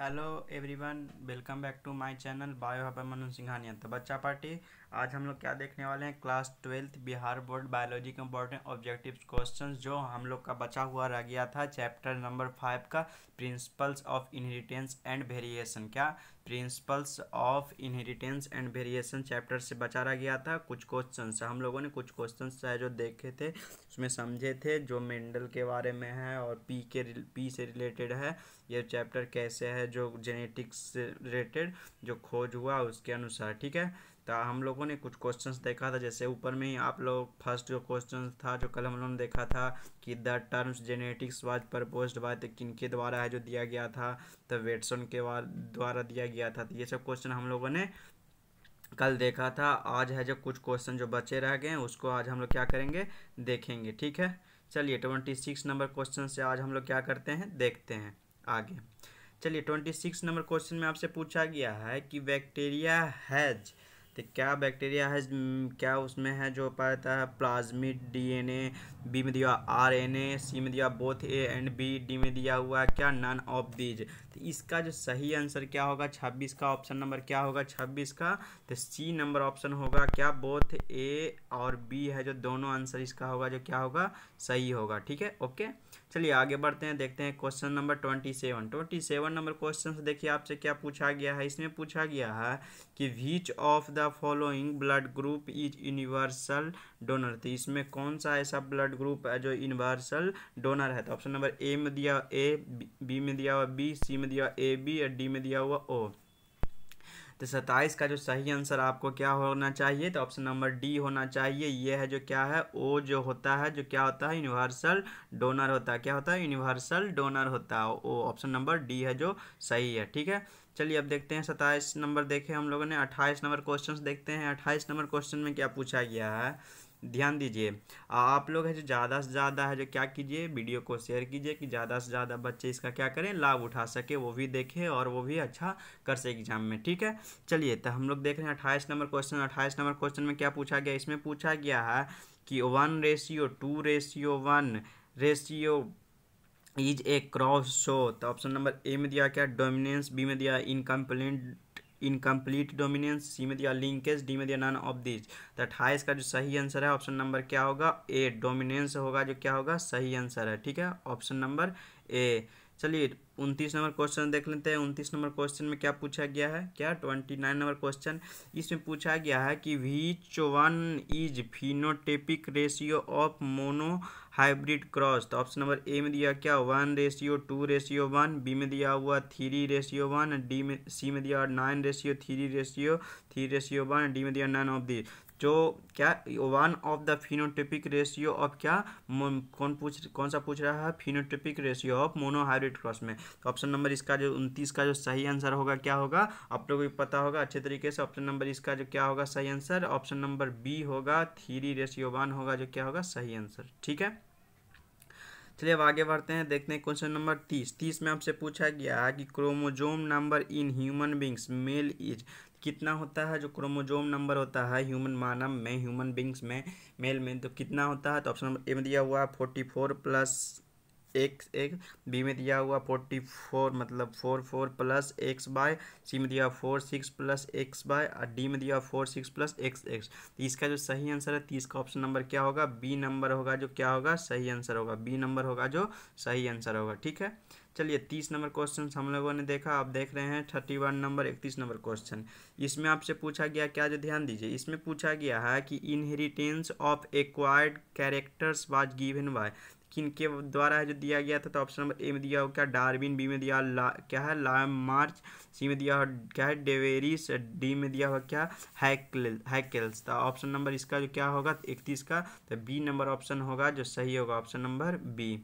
hello everyone welcome back to my channel bio हबर मनु सिंघानिया तो बच्चा पार्टी आज हम लोग क्या देखने वाले हैं class twelfth Bihar board biology के इम्पोर्टेंट ऑब्जेक्टिव क्वेश्चंस जो हम लोग का बचा हुआ रह गया था चैप्टर नंबर फाइव का principles of inheritance and variation क्या principles of inheritance and variation chapter से रहा गया था कुछ क्वेश्चन हम लोगों ने कुछ क्वेश्चन चाहे जो देखे थे उसमें समझे थे जो मेंडल के बारे में है और पी के पी से रिलेटेड है ये चैप्टर कैसे है जो जेनेटिक्स रिलेटेड जो खोज हुआ उसके अनुसार ठीक है था हम लोगों ने कुछ क्वेश्चंस देखा था जैसे ऊपर में ही आप लोग फर्स्ट जो क्वेश्चन था जो कल हम लोगों ने देखा था कि the terms genetics was proposed by के द्वारा है जो दिया गया था तो वेटसन के द्वारा दिया गया था तो ये सब क्वेश्चन हम लोगों ने कल देखा था आज है जो कुछ क्वेश्चन जो बचे रह गए हैं उसको आज हम लोग क्या करेंगे देखेंगे ठीक है चलिए ट्वेंटी सिक्स नंबर क्वेश्चन से आज हम लोग क्या करते हैं देखते हैं आगे चलिए ट्वेंटी सिक्स नंबर क्वेश्चन में आपसे पूछा गया है कि बैक्टीरिया हैज तो क्या बैक्टीरिया है क्या उसमें है जो पाता है प्लाज्मिक डीएनए बी में दिया आर एन ए सी में दिया both A and B D में दिया हुआ है क्या नन ऑफ दीज तो इसका जो सही आंसर क्या होगा छब्बीस का ऑप्शन नंबर क्या होगा छब्बीस का तो सी नंबर ऑप्शन होगा क्या बोथ ए और बी है जो दोनों आंसर इसका होगा जो क्या होगा सही होगा ठीक है ओके चलिए आगे बढ़ते हैं देखते हैं question number twenty seven twenty seven number question देखिए आपसे क्या पूछा गया है इसमें पूछा गया है कि which of the following blood group is universal donor थी इसमें कौन सा ऐसा ब्लड ग्रुप है जो यूनिवर्सल डोनर है तो ऑप्शन नंबर ए में दिया ए बी में दिया हुआ बी सी में दिया हुआ ए बी और डी में दिया हुआ ओ तो सत्ताईस का जो सही आंसर आपको क्या होना चाहिए तो ऑप्शन नंबर डी होना चाहिए ये है जो क्या है ओ जो होता है जो क्या होता है यूनिवर्सल डोनर होता है क्या होता है यूनिवर्सल डोनर होता है ओ ऑप्शन नंबर डी है जो सही है ठीक है चलिए अब देखते हैं सत्ताईस नंबर देखे हम लोगों ने अट्ठाईस नंबर क्वेश्चन देखते हैं अट्ठाईस नंबर क्वेश्चन में क्या पूछा गया है ध्यान दीजिए आप लोग है जो ज़्यादा से ज़्यादा है जो क्या कीजिए वीडियो को शेयर कीजिए कि ज़्यादा से ज़्यादा बच्चे इसका क्या करें लाभ उठा सके वो भी देखें और वो भी अच्छा कर सके एग्जाम में ठीक है चलिए तो हम लोग देख रहे हैं अट्ठाईस नंबर क्वेश्चन अट्ठाईस नंबर क्वेश्चन में क्या पूछा गया इसमें पूछा गया है कि one ratio two ratio one ratio is a cross show तो ऑप्शन नंबर ए में दिया क्या डोमिनेंस बी में दिया इनकम्प्लेंट इनकम्प्लीट डोमिनेंस सी में दिया लिंकेज डी में दिया नन ऑफ दिज तो अट्ठाईस का जो सही आंसर है ऑप्शन नंबर क्या होगा ए डोमिनेंस होगा जो क्या होगा सही आंसर है ठीक है ऑप्शन नंबर ए चलिए उनतीस नंबर क्वेश्चन देख लेते हैं उनतीस नंबर क्वेश्चन में क्या पूछा गया है क्या ट्वेंटी नाइन नंबर क्वेश्चन इसमें पूछा गया है कि which one is phenotypic ratio of mono hybrid cross तो ऑप्शन नंबर ए में दिया क्या one ratio two ratio one B में दिया हुआ थ्री रेशियो वन डी में सी में दिया nine ratio three ratio three ratio one D में दिया नाइन ऑफ दी जो क्या one of the phenotypic ratio of क्या कौन पूछ कौन सा पूछ रहा है phenotypic ratio of monohybrid cross में तो ऑप्शन नंबर इसका जो उनतीस का जो सही आंसर होगा क्या होगा आप लोगों को पता होगा अच्छे तरीके से ऑप्शन नंबर इसका जो क्या होगा सही आंसर ऑप्शन नंबर बी होगा थ्री रेशियो वन होगा जो क्या होगा सही आंसर ठीक है चलिए अब आगे बढ़ते हैं देखते हैं क्वेश्चन नंबर तीस तीस में आपसे पूछा गया है कि chromosome number in human beings male is कितना होता है जो क्रोमोजोम नंबर होता है ह्यूमन मानव में ह्यूमन बींग्स में मेल में तो कितना होता है तो ऑप्शन नंबर ए में दिया हुआ फोर्टी फोर प्लस एक्स एक बी में दिया हुआ फोर्टी फोर मतलब four four plus X Y C में दिया four six plus X Y और डी में दिया four six plus X X तो इसका जो सही आंसर है तीस का ऑप्शन नंबर क्या होगा बी नंबर होगा जो क्या होगा सही आंसर होगा बी नंबर होगा जो सही आंसर होगा ठीक है चलिए तीस नंबर क्वेश्चन हम लोगों ने देखा आप देख रहे हैं थर्टी वन नंबर इकतीस नंबर क्वेश्चन इसमें आपसे पूछा गया क्या जो ध्यान दीजिए इसमें पूछा गया है कि inheritance of acquired characters was given by किनके द्वारा है जो दिया गया था तो ऑप्शन नंबर ए में दिया हो क्या डार्विन बी में दिया ला क्या है ला मार्च सी में दिया हो क्या है डेवेरिस डी में दिया हुआ क्या हैकेल्स तो ऑप्शन नंबर इसका जो क्या होगा इकतीस का तो बी नंबर ऑप्शन होगा जो सही होगा ऑप्शन नंबर बी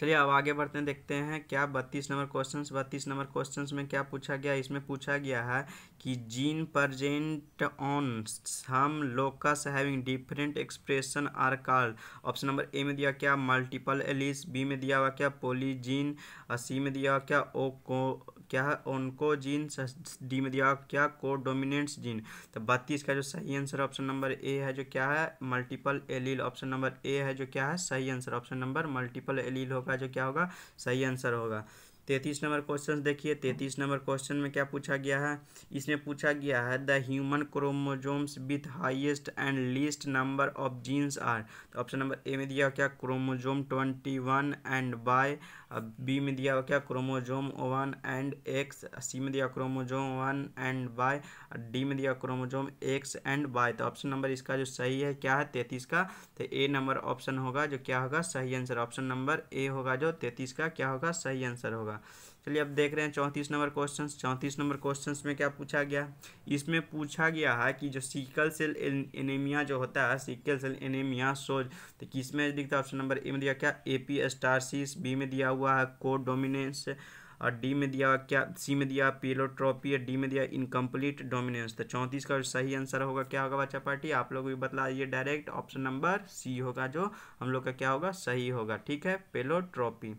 चलिए अब आगे बढ़ते हैं देखते हैं क्या बत्तीस नंबर क्वेश्चंस बत्तीस नंबर क्वेश्चंस में क्या पूछा गया इसमें पूछा गया है कि जीन परजेंट ऑन हम locus having different expression are called option number A में दिया क्या मल्टीपल एलिस बी में दिया हुआ क्या पोलीजीन सी में दिया हुआ क्या ओ क्या है जीन डी में दिया क्या को डोमिनेंट्स जीन तो बत्तीस का जो सही आंसर ऑप्शन नंबर ए है जो क्या है multiple allele option number A है जो क्या है सही answer option number multiple allele होगा जो क्या होगा सही आंसर होगा तैतीस नंबर क्वेश्चन देखिए तैतीस नंबर क्वेश्चन में क्या पूछा गया है इसमें पूछा गया है the human chromosomes with highest and least number of genes are तो ऑप्शन नंबर ए में दिया क्या chromosome twenty one and Y अब बी में दिया हुआ क्या chromosome one and X C में दिया chromosome one and Y D में दिया क्रोमोजोम एक्स एंड बाय तो ऑप्शन नंबर इसका जो सही है क्या है तैतीस का तो ए नंबर ऑप्शन होगा जो क्या होगा सही आंसर ऑप्शन नंबर ए होगा जो तैतीस का क्या होगा सही आंसर होगा चलिए अब देख रहे हैं चौंतीस नंबर क्वेश्चन चौंतीस नंबर क्वेश्चन में क्या पूछा गया इसमें पूछा गया है कि जो सिकल सेल एनेमिया जो होता है सिकल सेल एनेमिया सोज तो किस में दिखता है ऑप्शन नंबर ए में दिया क्या ए पी स्टारसिस बी में दिया हुआ है को डोमिनेंस और डी में दिया क्या सी में दिया पेलोट्रॉपी और डी में दिया इनकम्प्लीट डोमिनेंस तो चौंतीस का सही आंसर होगा क्या होगा बच्चा पार्टी आप लोग भी बतला ये डायरेक्ट ऑप्शन नंबर सी होगा जो हम लोग का क्या होगा सही होगा ठीक है पेलोट्रॉपी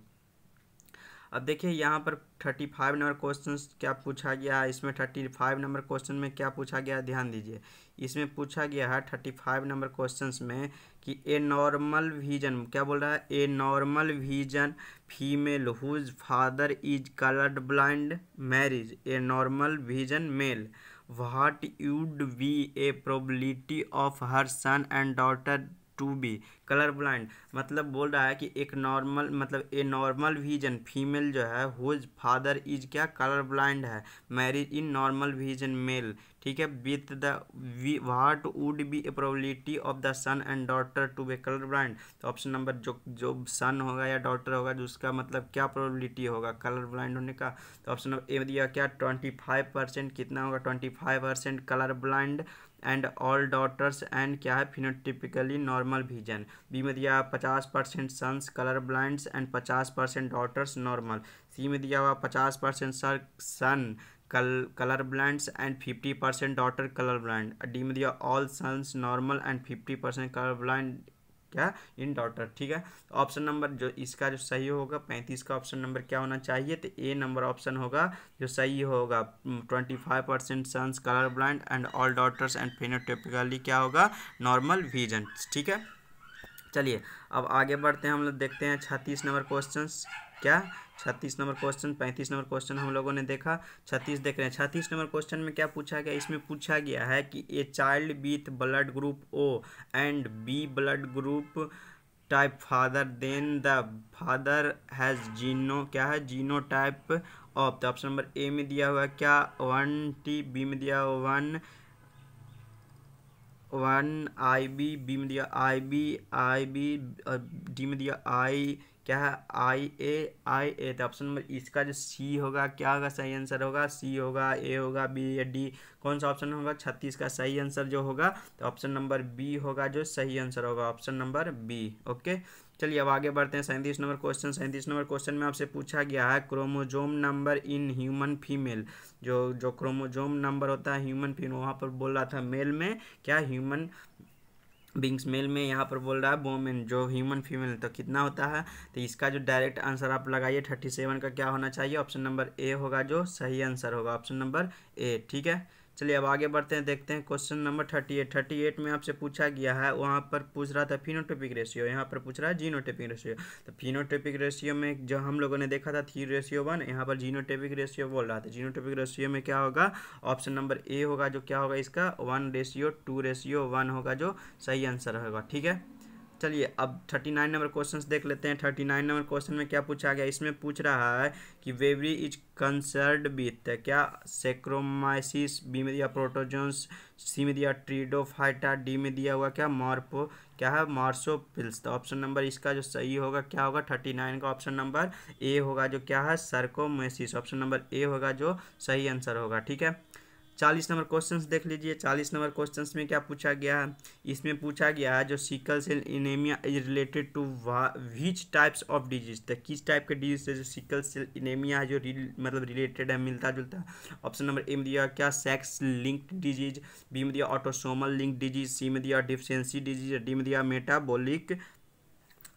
अब देखिए यहाँ पर थर्टी फाइव नंबर क्वेश्चन क्या पूछा गया है इसमें थर्टी फाइव नंबर क्वेश्चन में क्या पूछा गया ध्यान दीजिए इसमें पूछा गया है थर्टी फाइव नंबर क्वेश्चन में कि ए नॉर्मल विजन क्या बोल रहा है a normal vision female whose father is coloured blind marries a normal vision male what would be a probability of her son and daughter to be colour blind मतलब बोल रहा है कि एक नॉर्मल मतलब ए नॉर्मल विजन फीमेल जो है whose father is क्या कलर ब्लाइंड है marries in normal vision male ठीक है with the we what would be a probability of the son and daughter to be colour blind तो option number जो जो सन होगा या डॉटर होगा जो उसका मतलब क्या प्रोबिलिटी होगा कलर ब्लाइंड होने का तो ऑप्शन नंबर ए दिया क्या ट्वेंटी फाइव परसेंट कितना होगा twenty five percent colour blind and all daughters and क्या है फिनोटिपिकली नॉर्मल विजन बी में दिया पचास percent sons colour blind and पचास परसेंट डॉटर्स नॉर्मल सी में दिया हुआ पचास परसेंट सर सन कल colour blind and fifty percent daughter colour blind D में दिया all sons normal and fifty percent colour blind क्या इन डॉटर ठीक है ऑप्शन तो नंबर जो इसका जो सही होगा पैंतीस का ऑप्शन नंबर क्या होना चाहिए तो ए नंबर ऑप्शन होगा जो सही होगा twenty five percent sons colour blind and all daughters and phenotypically क्या होगा नॉर्मल विजन ठीक है चलिए अब आगे बढ़ते हैं हम लोग देखते हैं छत्तीस नंबर क्वेश्चन क्या छत्तीस नंबर क्वेश्चन पैंतीस नंबर क्वेश्चन हम लोगों ने देखा छत्तीस देख रहे हैं छत्तीस नंबर क्वेश्चन में क्या पूछा गया इसमें पूछा गया है कि a child with blood group O and B blood group type father then the father has geno क्या है जीनो टाइप ऑफ तो ऑप्शन नंबर ए में दिया हुआ क्या वन टी बी में दिया हुआ one one I B B में दिया I B I B D में दिया आई क्या है आई ए आई ए तो ऑप्शन नंबर e इसका जो सी होगा क्या होगा सही आंसर होगा सी होगा ए होगा बी या डी कौन सा ऑप्शन होगा छत्तीस का सही आंसर जो होगा तो ऑप्शन नंबर बी होगा जो सही आंसर होगा ऑप्शन नंबर बी ओके चलिए अब आगे बढ़ते हैं सैंतीस नंबर क्वेश्चन सैंतीस नंबर क्वेश्चन में आपसे पूछा गया है chromosome number in human female जो जो क्रोमोजोम नंबर होता है ह्यूमन फीमेल वहाँ पर बोल रहा था मेल में क्या ह्यूमन बींग्स मेल में यहाँ पर बोल रहा है वोमेन जो ह्यूमन फीमेल तो कितना होता है तो इसका जो डायरेक्ट आंसर आप लगाइए थर्टी सेवन का क्या होना चाहिए ऑप्शन नंबर ए होगा जो सही आंसर होगा ऑप्शन नंबर ए ठीक है चलिए अब आगे बढ़ते हैं देखते हैं question number thirty eight thirty eight में आपसे पूछा गया है वहाँ पर पूछ रहा था फिनोटोपिक रेशियो यहाँ पर पूछ रहा है जीनोटेपिक रेशियो तो फिनोटोपिक रेशियो में जो हम लोगों ने देखा था थ्री रेशियो वन यहाँ पर जीनोटेपिक रेशियो बोल रहा था जीनोटेपिक रेशियो में क्या होगा ऑप्शन नंबर ए होगा जो क्या होगा इसका one ratio two ratio one होगा जो सही आंसर होगा ठीक है चलिए अब थर्टी नाइन नंबर क्वेश्चन देख लेते हैं थर्टी नाइन नंबर क्वेश्चन में क्या पूछा गया इसमें पूछ रहा है कि वेवरी इज कंसर्ड विथ क्या सेक्रोमाइसिस बी में दिया प्रोटोजोन्स सी में दिया ट्रीडोफाइटा डी में दिया हुआ क्या मॉर्पो क्या है मार्सोपिल्स तो ऑप्शन नंबर इसका जो सही होगा क्या होगा थर्टी नाइन का ऑप्शन नंबर ए होगा जो क्या है सर्कोमाइसिस ऑप्शन नंबर ए होगा जो सही आंसर होगा ठीक है चालीस नंबर क्वेश्चन देख लीजिए चालीस नंबर क्वेश्चन में क्या पूछा गया है इसमें पूछा गया है जो sickle cell anaemia is related to which types of disease तो किस टाइप के डिजीज से जो सिकल सेल इनेमिया है जो रिल, मतलब रिलेटेड है मिलता जुलता ऑप्शन नंबर ए में दिया क्या सेक्स लिंक्ड डिजीज बी में दिया ऑटोसोमल लिंक डिजीज सी में दिया डिफिशेंसी डिजीज डी में दिया मेटाबोलिक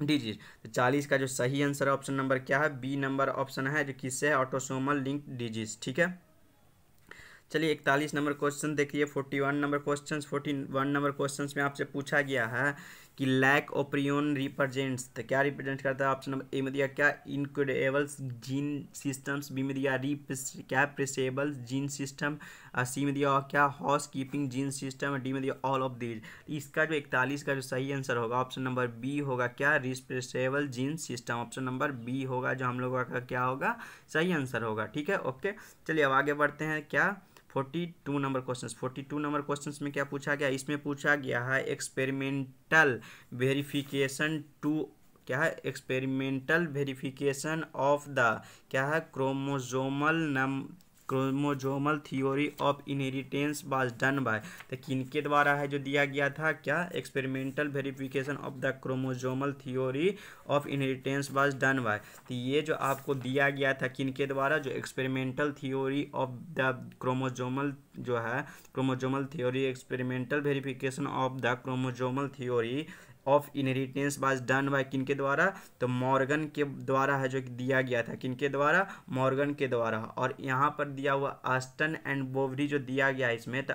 डिजीज तो चालीस का जो सही आंसर है ऑप्शन नंबर क्या है बी नंबर ऑप्शन है जो किससे है ऑटोसोमल लिंक डिजीज ठीक है चलिए इकतालीस नंबर क्वेश्चन देखिए forty one number question forty one number question में आपसे पूछा गया है कि लैक ओप्रियोन रिप्रेजेंट्स तो क्या रिप्रेजेंट करता है ऑप्शन नंबर ए में दिया क्या इनक्रेडेबल्स जीन सिस्टम्स बी में दिया रिप्रेस क्या प्रेसेबल्स जीन सिस्टम सी में दिया क्या housekeeping gene system D में दिया ऑल ऑफ दीज इसका जो इकतालीस का जो सही आंसर होगा ऑप्शन नंबर बी होगा क्या repressible gene system option number B होगा जो हम लोगों का क्या होगा सही आंसर होगा ठीक है ओके चलिए अब आगे बढ़ते हैं क्या forty two number question forty two number question में क्या पूछा गया इसमें पूछा गया है एक्सपेरिमेंटल वेरिफिकेशन टू क्या है एक्सपेरिमेंटल वेरिफिकेशन ऑफ द क्या है क्रोमोजोमल नम chromosomal theory of inheritance was done by तो किनके द्वारा है जो दिया गया था क्या experimental verification of the chromosomal theory of inheritance was done by तो ये जो आपको दिया गया था किनके द्वारा जो experimental theory of the chromosomal जो है chromosomal theory experimental verification of the chromosomal theory of inheritance was done by किन के द्वारा तो मॉर्गन के द्वारा है जो दिया गया था किन के द्वारा मॉर्गन के द्वारा और यहाँ पर दिया हुआ आस्टन एंड बोवरी जो दिया गया है इसमें तो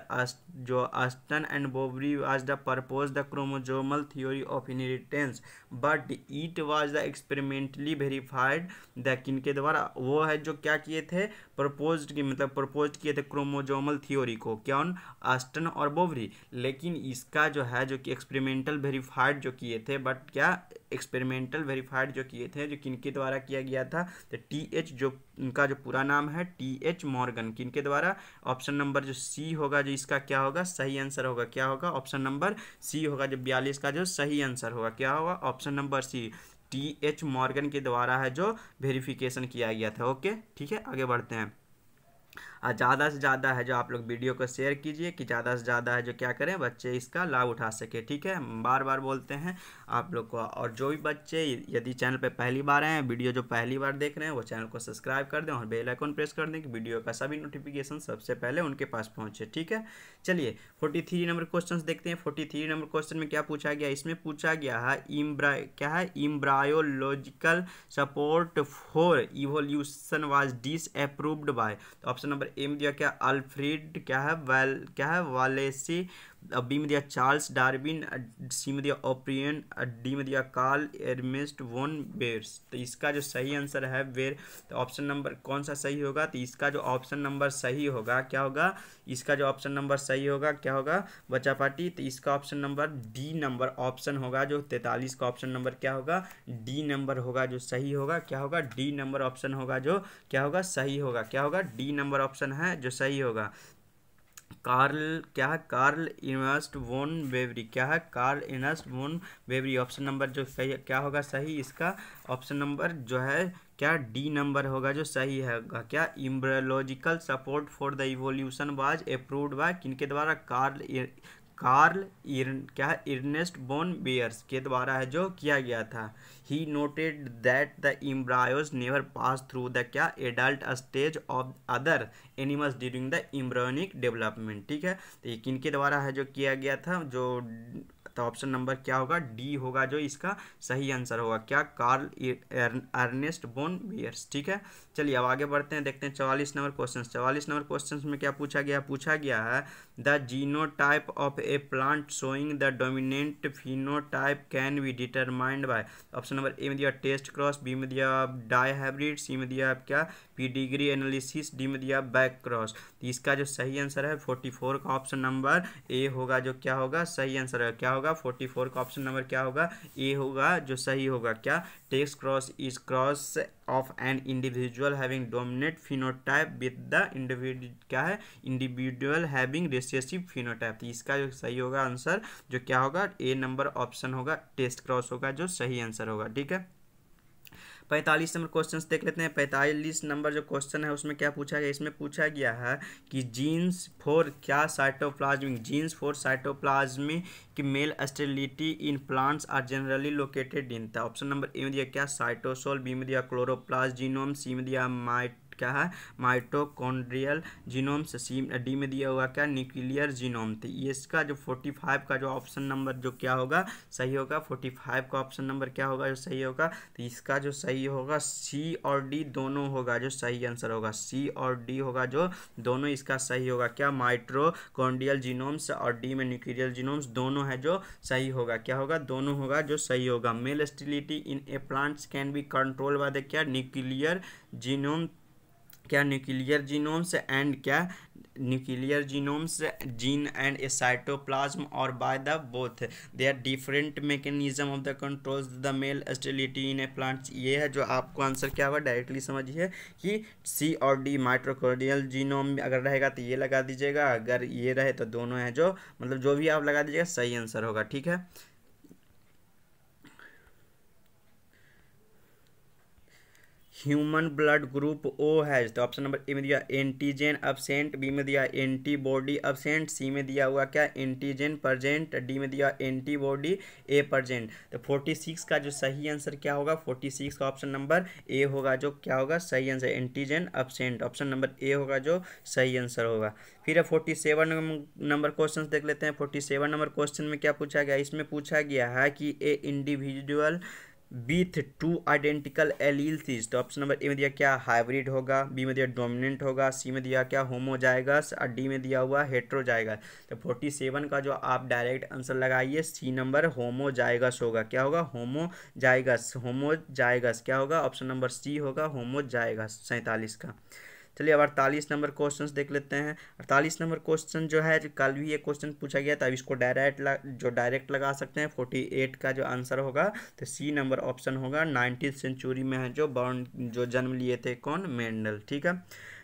जो Sutton and Boveri was the propose the chromosomal theory of inheritance but it was the experimentally verified the किन के द्वारा वो है जो क्या किए थे प्रपोज की मतलब प्रपोज किए थे क्रोमोजोमल थियोरी को क्यों आस्टन और बोवरी लेकिन इसका जो है जो कि एक्सपेरिमेंटल वेरीफाइड जो किए थे बट क्या एक्सपेरिमेंटल वेरीफाइड जो किए थे जो किनके द्वारा किया गया था तो टी एच जो उनका जो पूरा नाम है टी एच मॉर्गन किनके द्वारा ऑप्शन नंबर जो सी होगा जो इसका क्या होगा सही आंसर होगा क्या होगा ऑप्शन नंबर सी होगा जो बयालीस का जो सही आंसर होगा क्या होगा option number C T H Morgan के द्वारा है जो वेरिफिकेशन किया गया था ओके ठीक है आगे बढ़ते हैं ज़्यादा से ज़्यादा है जो आप लोग वीडियो को शेयर कीजिए कि ज़्यादा से ज़्यादा है जो क्या करें बच्चे इसका लाभ उठा सके ठीक है बार बार बोलते हैं आप लोग को और जो भी बच्चे यदि चैनल पर पहली बार आए हैं वीडियो जो पहली बार देख रहे हैं वो चैनल को सब्सक्राइब कर दें और बेलाइकॉन प्रेस कर दें कि वीडियो का सभी नोटिफिकेशन सबसे पहले उनके पास पहुँचे ठीक है चलिए फोर्टी थ्री नंबर क्वेश्चन देखते हैं फोर्टी थ्री नंबर क्वेश्चन में क्या पूछा गया इसमें पूछा गया है इम्ब्रा क्या है embryological support for evolution was disapproved by तो ऑप्शन नंबर ए में दिया क्या अल्फ्रीड क्या है वेल क्या है वालेसी बी में दिया चार्ल्स डार्विन सी में दिया ओप्रियन डी में दिया कार्ल एरमेस्ट वोन बेर्स तो इसका जो सही आंसर है वेर तो ऑप्शन नंबर कौन सा सही होगा तो इसका जो ऑप्शन नंबर सही होगा क्या होगा इसका जो ऑप्शन नंबर सही होगा क्या होगा बचा पार्टी तो इसका option number D number option होगा जो तैतालीस का ऑप्शन नंबर क्या होगा डी नंबर होगा जो सही होगा क्या होगा डी नंबर ऑप्शन होगा जो क्या होगा सही होगा क्या होगा डी नंबर ऑप्शन है जो सही होगा कार्ल क्या है कार्ल इनस्ट वोन बेवरी क्या है कार्ल इनस्ट वोन बेवरी ऑप्शन नंबर जो सही क्या होगा सही इसका ऑप्शन नंबर जो है क्या डी नंबर होगा जो सही है क्या embryological support for the evolution was approved by किनके द्वारा कार्ल कार्ल इर्न क्या है इर्नेस्ट बोन बेयर्स के द्वारा है जो किया गया था he noted that the embryos never pass through the क्या adult stage of other animals during the embryonic development ठीक है तो ये किन के द्वारा है जो किया गया था जो तो ऑप्शन नंबर क्या होगा डी होगा जो इसका सही आंसर होगा क्या कार्ल अर्नेस्ट बोन बियर्स ठीक है चलिए अब आगे बढ़ते हैं देखते हैं चवालीस नंबर क्वेश्चन चवालीस नंबर क्वेश्चन में क्या पूछा गया पूछा गया है the genotype of a plant showing the dominant phenotype can be determined by option number A में दिया टेस्ट क्रॉस बी में दिया डाई हाइब्रिड सी में दिया आप क्या पी डिग्री एनालिसिस डी में दिया बैक क्रॉस तो इसका जो सही आंसर है फोर्टी फोर का ऑप्शन नंबर ए होगा जो क्या होगा सही आंसर है क्या होगा फोर्टी फोर का ऑप्शन नंबर क्या होगा ए होगा जो सही होगा क्या टेक्स cross is cross of an individual having dominate phenotype with the इंडिविजु क्या है इंडिविजुअल हैविंग रिसेसिव फिनोटाइप तो इसका जो सही होगा आंसर जो क्या होगा ए नंबर ऑप्शन होगा टेस्ट क्रॉस होगा जो सही आंसर होगा ठीक है पैंतालीस नंबर क्वेश्चन देख लेते हैं पैंतालीस नंबर जो क्वेश्चन है उसमें क्या पूछा गया इसमें पूछा गया है कि जीन्स फॉर क्या साइटोप्लाज्मिक जीन्स फॉर साइटोप्लाज्मिक कि male sterility in plants are generally located in था ऑप्शन नंबर ए में दिया क्या साइटोसोल बी में दिया क्लोरोप्लास्ट जीनोम सी में दिया माइट क्या है माइटोकॉन्ड्रियल जीनोम से सी डी में दिया हुआ क्या न्यूक्लियर जीनोम थी इसका जो फोर्टी फाइव का जो ऑप्शन नंबर जो क्या होगा सही होगा फोर्टी फाइव का ऑप्शन नंबर क्या होगा जो सही होगा तो इसका जो सही होगा सी और डी दोनों होगा जो सही आंसर होगा सी और डी होगा जो दोनों इसका सही होगा क्या माइट्रोकॉन्ड्रियल जीनोम्स और डी में न्यूक्लियर जीनोम्स दोनों है जो सही होगा क्या होगा दोनों होगा जो सही होगा male sterility in a plants can be control by the क्या न्यूक्लियर जीनोम क्या न्यूक्लियर जीनोम्स एंड क्या nuclear genomes gene and a cytoplasm और by the both they are different mechanism of the controls the male sterility in a plants ये है जो आपको answer क्या हुआ डायरेक्टली समझिए कि सी और डी माइट्रोकोडियल जीनोम अगर रहेगा तो ये लगा दीजिएगा अगर ये रहे तो दोनों हैं जो मतलब जो भी आप लगा दीजिएगा सही आंसर होगा ठीक है human blood group O has तो ऑप्शन नंबर ए में दिया एंटीजन अबसेंट बी में दिया एंटीबॉडी अबसेंट सी में दिया हुआ क्या एंटीजन प्रजेंट डी में दिया एंटीबॉडी ए प्रजेंट तो फोर्टी सिक्स का जो सही आंसर क्या होगा फोर्टी सिक्स का ऑप्शन नंबर ए होगा जो क्या होगा सही answer antigen absent option number A होगा जो सही आंसर होगा फिर फोर्टी सेवन नंबर क्वेश्चन देख लेते हैं फोर्टी सेवन नंबर क्वेश्चन में क्या पूछा गया इसमें पूछा गया है कि a individual with two identical alleles तो ऑप्शन नंबर ए में दिया क्या हाइब्रिड होगा बी में दिया डोमिनेंट होगा सी में दिया क्या होमो जाएगा और डी में दिया हुआ हेट्रो जाएगा तो फोर्टी सेवन का जो आप डायरेक्ट आंसर लगाइए सी नंबर होमो जाएगस होगा क्या होगा होमो होमो जाएगस क्या होगा ऑप्शन नंबर सी होगा होमो जाएगस सैंतालीस का चलिए अब अड़तालीस नंबर क्वेश्चन देख लेते हैं अड़तालीस नंबर क्वेश्चन जो है जो कल भी ये क्वेश्चन पूछा गया था अब इसको डायरेक्ट जो डायरेक्ट लगा सकते हैं फोर्टी एट का जो आंसर होगा तो सी नंबर ऑप्शन होगा नाइनटीन सेंचुरी में है जो बॉर्न जो जन्म लिए थे कौन मेंडल ठीक है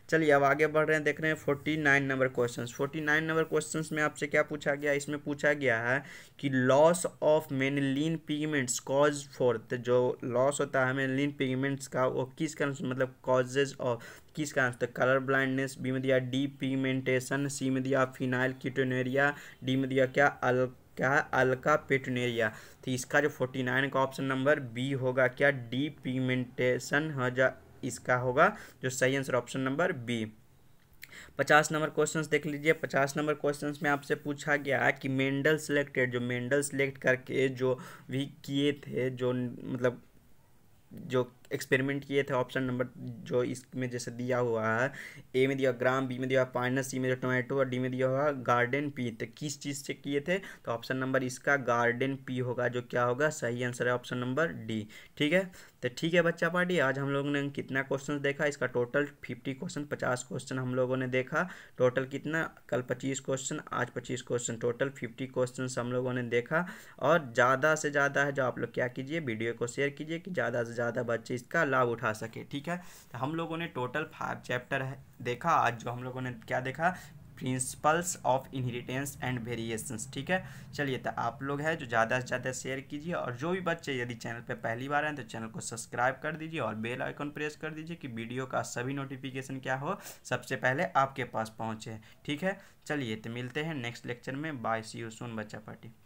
चलिए अब आगे बढ़ रहे हैं देख रहे हैं forty nine number question forty nine number question में आपसे क्या पूछा गया इसमें पूछा गया है कि loss of melanin pigments cause for जो लॉस होता है मेनलिन पिगमेंट्स का वो किस कारण मतलब कॉजेज ऑफ किस कारण से कलर ब्लाइंडनेस बी में दिया डी पिगमेंटेशन सी में दिया फिनाइल कीटोनेरिया डी में दिया क्या अल क्या है अल्का पेटनेरिया तो इसका जो फोर्टी नाइन का ऑप्शन नंबर बी होगा क्या डी पिगमेंटेशन हो जा इसका होगा जो सही आंसर ऑप्शन नंबर बी पचास नंबर क्वेश्चंस देख लीजिए पचास नंबर क्वेश्चंस में आपसे पूछा गया कि मेंडल सिलेक्टेड जो मेंडल सिलेक्ट करके जो भी किए थे जो मतलब जो एक्सपेरिमेंट किए थे ऑप्शन नंबर जो इसमें जैसे दिया हुआ है ए में दिया ग्राम बी में दिया पाइनस सी में दिया टोमेटो और डी में दिया हुआ गार्डन पी तो किस चीज़ से किए थे तो ऑप्शन नंबर इसका गार्डन पी होगा जो क्या होगा सही आंसर है ऑप्शन नंबर डी ठीक है तो ठीक है बच्चा पार्टी आज हम लोगों ने कितना क्वेश्चन देखा इसका टोटल फिफ्टी क्वेश्चन पचास क्वेश्चन हम लोगों ने देखा टोटल कितना कल पच्चीस क्वेश्चन आज पच्चीस क्वेश्चन टोटल फिफ्टी क्वेश्चन हम लोगों ने देखा और ज़्यादा से ज़्यादा है जो आप लोग क्या कीजिए वीडियो को शेयर कीजिए कि ज़्यादा से ज़्यादा बच्चे इसका लाभ उठा सके ठीक है तो हम लोगों ने टोटल फाइव चैप्टर देखा आज जो हम लोगों ने क्या देखा principles of inheritance and variations ठीक है चलिए तो आप लोग हैं जो ज़्यादा से ज़्यादा शेयर कीजिए और जो भी बच्चे यदि चैनल पर पहली बार आए तो चैनल को सब्सक्राइब कर दीजिए और बेल आइकन प्रेस कर दीजिए कि वीडियो का सभी नोटिफिकेशन क्या हो सबसे पहले आपके पास पहुँचे ठीक है चलिए तो मिलते हैं नेक्स्ट लेक्चर में बाय सी यू सुन बच्चा पार्टी